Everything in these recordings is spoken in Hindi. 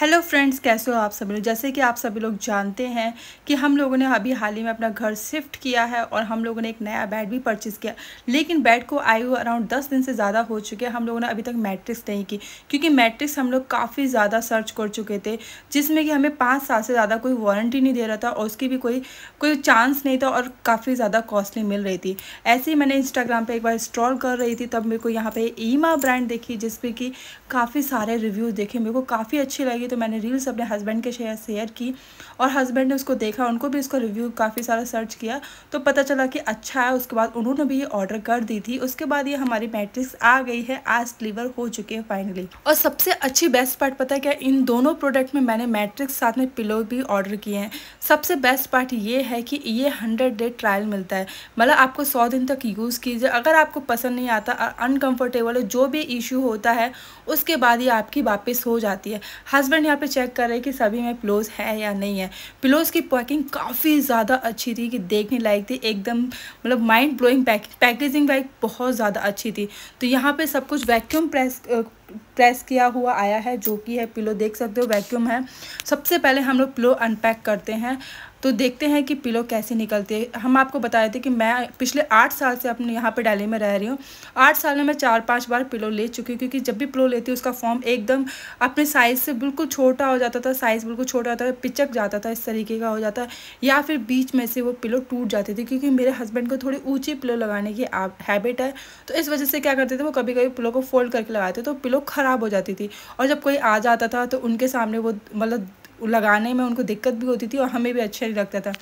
हेलो फ्रेंड्स कैसे हो आप सभी लोग जैसे कि आप सभी लोग जानते हैं कि हम लोगों ने अभी हाल ही में अपना घर शिफ्ट किया है और हम लोगों ने एक नया बेड भी परचेज़ किया लेकिन बेड को आयु हुए अराउंड दस दिन से ज़्यादा हो चुके हैं हम लोगों ने अभी तक मैट्रिक्स नहीं की क्योंकि मैट्रिक्स हम लोग काफ़ी ज़्यादा सर्च कर चुके थे जिसमें कि हमें पाँच साल से ज़्यादा कोई वारंटी नहीं दे रहा था और उसकी भी कोई कोई चांस नहीं था और काफ़ी ज़्यादा कॉस्टली मिल रही थी ऐसे ही मैंने इंस्टाग्राम पर एक बार स्ट्रॉल कर रही थी तब मेरे को यहाँ पर ईमा ब्रांड देखी जिसमें कि काफ़ी सारे रिव्यूज़ देखे मेरे को काफ़ी अच्छी लगी लगी तो मैंने रील्स अपने हस्बैंड के शेयर शेयर की और हस्बैंड ने उसको देखा उनको भी उसका रिव्यू काफ़ी सारा सर्च किया तो पता चला कि अच्छा है उसके बाद उन्होंने भी ये ऑर्डर कर दी थी उसके बाद ये हमारी मैट्रिक्स आ गई है आज डिलीवर हो चुकी है फाइनली और सबसे अच्छी बेस्ट पार्ट पता है क्या इन दोनों प्रोडक्ट में मैंने मैट्रिक्स साथ में पिलो भी ऑर्डर किए हैं सबसे बेस्ट पार्ट ये है कि ये हंड्रेड डे ट्रायल मिलता है मतलब आपको सौ दिन तक यूज़ कीजिए अगर आपको पसंद नहीं आता अनकम्फर्टेबल जो भी इशू होता है उसके बाद ये आपकी वापस हो जाती है हस्बैंड हस्बैंड यहाँ पे चेक कर रहे हैं कि सभी में पिलोज है या नहीं है पिलोज की पैकिंग काफ़ी ज़्यादा अच्छी थी कि देखने लायक थी एकदम मतलब माइंड ब्लोइंग पैकेजिंग वाइक बहुत ज़्यादा अच्छी थी तो यहाँ पे सब कुछ वैक्यूम प्रेस प्रेस किया हुआ आया है जो कि है पिलो देख सकते हो वैक्यूम है सबसे पहले हम लोग पिलो अनपैक करते हैं तो देखते हैं कि पिलो कैसे निकलती है हम आपको बताए थे कि मैं पिछले आठ साल से अपने यहाँ पर डेली में रह रही हूँ आठ साल में मैं चार पाँच बार पिलो ले चुकी हूँ क्योंकि जब भी पिलो लेती हूँ उसका फॉर्म एकदम अपने साइज़ से बिल्कुल छोटा हो जाता था साइज़ बिल्कुल छोटा होता था पिचक जाता था इस तरीके का हो जाता है या फिर बीच में से वो पिलो टूट जाती थी क्योंकि मेरे हस्बैंड को थोड़ी ऊँची पिलो लगाने की हैबिट है तो इस वजह से क्या करते थे वो कभी कभी पिलो को फोल्ड करके लगाते तो पिलो ख़राब हो जाती थी और जब कोई आ जाता था तो उनके सामने वो मतलब लगाने में उनको दिक्कत भी होती थी और हमें भी अच्छा नहीं लगता था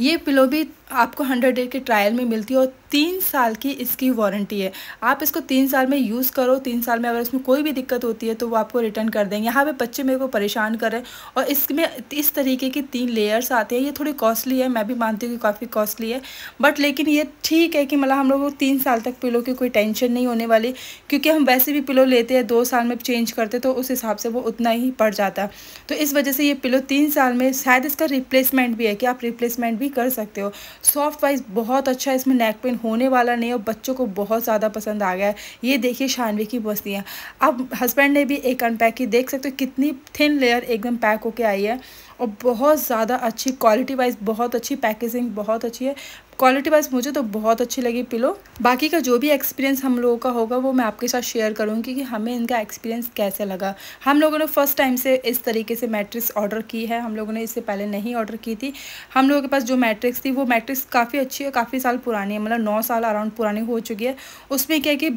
ये पिलो भी आपको हंड्रेड डे के ट्रायल में मिलती है और तीन साल की इसकी वारंटी है आप इसको तीन साल में यूज़ करो तीन साल में अगर इसमें कोई भी दिक्कत होती है तो वो आपको रिटर्न कर देंगे यहाँ पे बच्चे मेरे को परेशान कर रहे हैं और इसमें इस तरीके की तीन लेयर्स आते हैं ये थोड़ी कॉस्टली है मैं भी मानती हूँ कि काफ़ी कॉस्टली है बट लेकिन ये ठीक है कि मतलब हम लोग को तीन साल तक पिलो की कोई टेंशन नहीं होने वाली क्योंकि हम वैसे भी पिलो लेते हैं दो साल में चेंज करते तो उस हिसाब से वो उतना ही पड़ जाता तो इस वजह से ये पिलो तीन साल में शायद इसका रिप्लेसमेंट भी है कि आप रिप्लेसमेंट भी कर सकते हो सॉफ्ट वाइज बहुत अच्छा है इसमें नेक पेन होने वाला नहीं और बच्चों को बहुत ज़्यादा पसंद आ गया है ये देखिए शानवी की बस्तियाँ अब हस्बैंड ने भी एक अनपैक की देख सकते हो कितनी थिन लेयर एकदम पैक होके आई है और बहुत ज़्यादा अच्छी क्वालिटी वाइज बहुत अच्छी पैकेजिंग बहुत अच्छी है क्वालिटी वाइज मुझे तो बहुत अच्छी लगी पिलो बाकी का जो भी एक्सपीरियंस हम लोगों का होगा वो मैं आपके साथ शेयर करूँगी कि हमें इनका एक्सपीरियंस कैसे लगा हम लोगों ने फर्स्ट टाइम से इस तरीके से मैट्रिक्स ऑर्डर की है हम लोगों ने इससे पहले नहीं ऑर्डर की थी हम लोगों के पास जो मैट्रिक्स थी वो मैट्रिक्स काफ़ी अच्छी है काफ़ी साल पुरानी है मतलब नौ साल अराउंड पुरानी हो चुकी है उसमें क्या है कि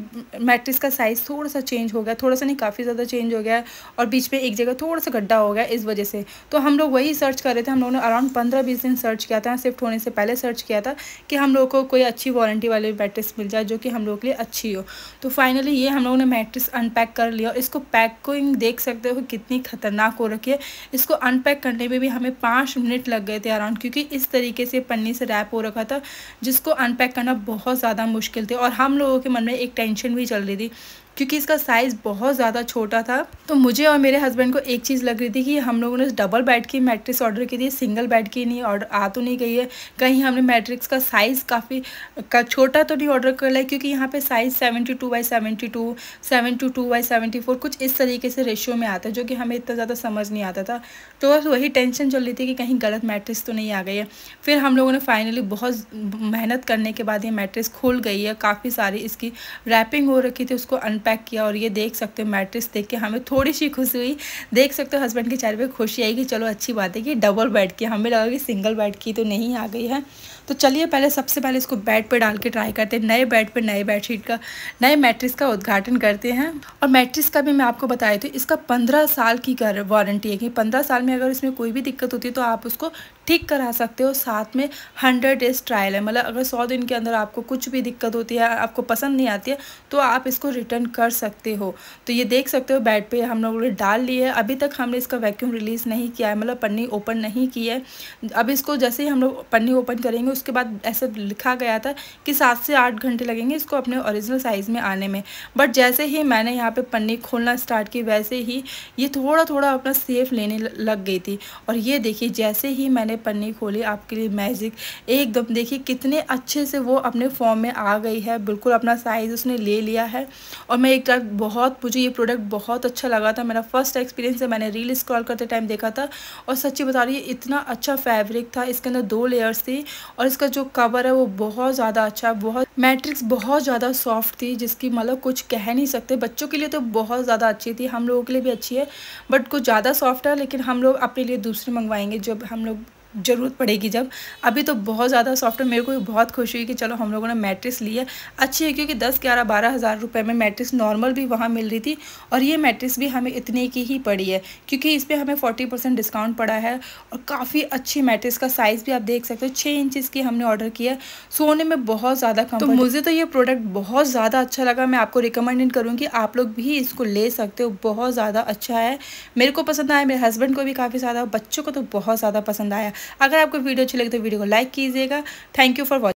मैट्रिक्स का साइज़ थोड़ा सा चेंज हो गया थोड़ा सा नहीं काफ़ी ज़्यादा चेंज हो गया और बीच में एक जगह थोड़ा सा गड्ढा हो गया इस वजह से तो हम लोग लोग वही सर्च कर रहे थे हम लोगों ने अराउंड पंद्रह बीस दिन सर्च किया था शिफ्ट होने से पहले सर्च किया था कि हम लोग को कोई अच्छी वारंटी वाली मैट्रिक्स मिल जाए जो कि हम लोग के लिए अच्छी हो तो फाइनली ये हम लोगों ने मैट्रिक्स अनपैक कर लिया और इसको पैकिंग देख सकते हो कितनी ख़तरनाक हो रखी है इसको अनपैक करने में भी हमें पाँच मिनट लग गए थे अराउंड क्योंकि इस तरीके से पन्नी से रैप हो रखा था जिसको अनपैक करना बहुत ज़्यादा मुश्किल थी और हम लोगों के मन में एक टेंशन भी चल रही थी क्योंकि इसका साइज़ बहुत ज़्यादा छोटा था तो मुझे और मेरे हस्बैंड को एक चीज़ लग रही थी कि हम लोगों ने डबल बेड की मैट्रिक्स ऑर्डर की थी सिंगल बेड की नहीं ऑर्डर आ तो नहीं गई है कहीं हमने मैट्रिक्स का साइज़ काफ़ी का छोटा तो नहीं ऑर्डर कर लिया क्योंकि यहाँ पर size seventy two by seventy two seventy two by seventy four कुछ इस तरीके से रेशियो में आता है जो कि हमें इतना ज़्यादा समझ नहीं आता था तो बस वही टेंशन चल रही थी कि कहीं गलत मैट्रिक्स तो नहीं आ गई है फिर हम लोगों ने फाइनली बहुत मेहनत करने के बाद ये मैट्रिक्स खुल गई है काफ़ी सारी इसकी रैपिंग हो रखी थी उसको अनपैक पैक किया और ये देख सकते हो मैट्रिक्स देख के हमें थोड़ी सी खुशी हुई देख सकते हो हस्बैंड के चेहरे पे खुशी आई कि चलो अच्छी बात है कि डबल बेड की हमें लगा कि सिंगल बेड की तो नहीं आ गई है तो चलिए पहले सबसे पहले इसको बेड पर डाल के ट्राई करते हैं नए बेड पर नए बेडशीट का नए मैट्रिक्स का उद्घाटन करते हैं और मैट्रिक्स का भी मैं आपको बताया तो इसका पंद्रह साल की वारंटी है कि पंद्रह साल में अगर इसमें कोई भी दिक्कत होती है तो आप उसको ठीक करा सकते हो साथ में हंड्रेड डेज ट्रायल है मतलब अगर सौ दिन के अंदर आपको कुछ भी दिक्कत होती है आपको पसंद नहीं आती है तो आप इसको रिटर्न कर सकते हो तो ये देख सकते हो बेड पे हम लोगों ने डाल ली है अभी तक हमने इसका वैक्यूम रिलीज़ नहीं किया है मतलब पन्नी ओपन नहीं की है अब इसको जैसे ही हम लोग पन्नी ओपन करेंगे उसके बाद ऐसा लिखा गया था कि सात से आठ घंटे लगेंगे इसको अपने ओरिजिनल साइज़ में आने में बट जैसे ही मैंने यहाँ पे पन्नी खोलना स्टार्ट की वैसे ही ये थोड़ा थोड़ा अपना सेफ लेने लग गई थी और ये देखिए जैसे ही मैंने पन्नी खोली आपके लिए मैजिक एकदम देखिए कितने अच्छे से वो अपने फॉर्म में आ गई है बिल्कुल अपना साइज़ उसने ले लिया है और मैं एक टाइम बहुत मुझे ये प्रोडक्ट बहुत अच्छा लगा था मेरा फर्स्ट एक्सपीरियंस है मैंने रील स्क्रॉल करते टाइम देखा था और सच्ची बता रही है इतना अच्छा फैब्रिक था इसके अंदर दो लेयर्स थी और इसका जो कवर है वो बहुत ज़्यादा अच्छा बहुत मैट्रिक्स बहुत ज़्यादा सॉफ्ट थी जिसकी मतलब कुछ कह नहीं सकते बच्चों के लिए तो बहुत ज़्यादा अच्छी थी हम लोगों के लिए भी अच्छी है बट कुछ ज़्यादा सॉफ्ट है लेकिन हम लोग अपने लिए दूसरी मंगवाएंगे जब हम लोग ज़रूरत पड़ेगी जब अभी तो बहुत ज़्यादा सॉफ्टवेयर मेरे को बहुत खुशी हुई कि चलो हम लोगों ने मैट्रिक्स ली है अच्छी है क्योंकि दस ग्यारह बारह हज़ार रुपये में मैट्रिक्स नॉर्मल भी वहाँ मिल रही थी और ये मैट्रिक्स भी हमें इतने की ही पड़ी है क्योंकि इस पर हमें फोर्टी परसेंट डिस्काउंट पड़ा है और काफ़ी अच्छी मैट्रिक्स का साइज़ भी आप देख सकते हो छः इंचज़ की हमने ऑर्डर किया है सोने में बहुत ज़्यादा कम तो मुझे तो ये प्रोडक्ट बहुत ज़्यादा अच्छा लगा मैं आपको रिकमेंडेड करूँगी आप लोग भी इसको ले सकते हो बहुत ज़्यादा अच्छा है मेरे को पसंद आया मेरे हस्बैंड को भी काफ़ी ज़्यादा बच्चों को तो बहुत ज़्यादा पसंद आया अगर आपको वीडियो अच्छी लगे तो वीडियो को लाइक कीजिएगा थैंक यू फॉर वॉचिंग